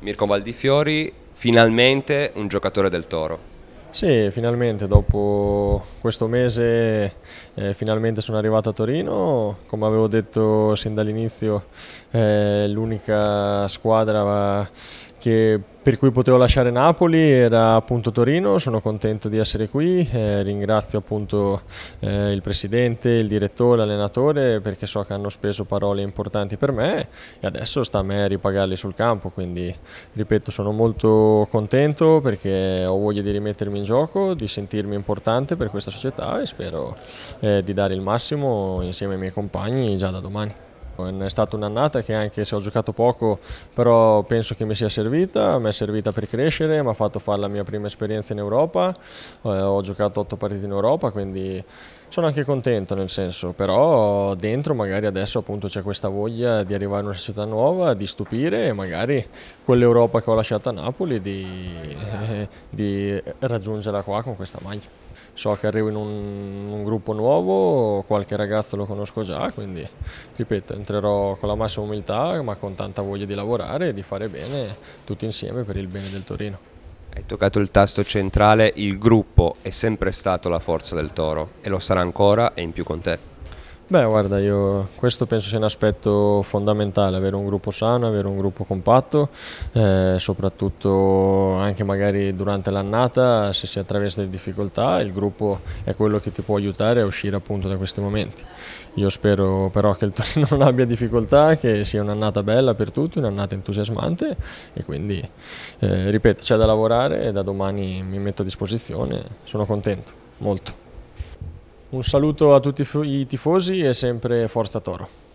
Mirko Valdifiori, finalmente un giocatore del Toro. Sì, finalmente, dopo questo mese eh, finalmente sono arrivato a Torino, come avevo detto sin dall'inizio eh, l'unica squadra che, per cui potevo lasciare Napoli era appunto Torino, sono contento di essere qui, eh, ringrazio appunto eh, il presidente, il direttore, l'allenatore perché so che hanno speso parole importanti per me e adesso sta a me ripagarli sul campo, quindi ripeto sono molto contento perché ho voglia di rimettermi in gioco, di sentirmi importante per questa società e spero eh, di dare il massimo insieme ai miei compagni già da domani. Ecco, è stata un'annata che anche se ho giocato poco, però penso che mi sia servita, mi è servita per crescere, mi ha fatto fare la mia prima esperienza in Europa, eh, ho giocato otto partite in Europa, quindi sono anche contento nel senso, però dentro magari adesso appunto c'è questa voglia di arrivare in una società nuova, di stupire e magari quell'Europa che ho lasciato a Napoli di, eh, di raggiungerla qua con questa maglia so che arrivo in un, un, gruppo nuovo, qualche ragazzo lo conosco già, quindi ripeto, entrerò con la massima umiltà ma con tanta voglia di lavorare e di fare bene tutti insieme per il bene del Torino. Hai toccato il tasto centrale, il gruppo è sempre stato la forza del Toro e lo sarà ancora e in più con te. Beh, guarda, io questo penso sia un aspetto fondamentale, avere un gruppo sano, avere un gruppo compatto, eh, soprattutto anche magari durante l'annata, se si attraversa delle difficoltà, il gruppo è quello che ti può aiutare a uscire appunto da questi momenti. Io spero però che il Torino non abbia difficoltà, che sia un'annata bella per tutti, un'annata entusiasmante e quindi, eh, ripeto, c'è da lavorare e da domani mi metto a disposizione, sono contento, molto. Un saluto a tutti i tifosi e sempre Forza Toro.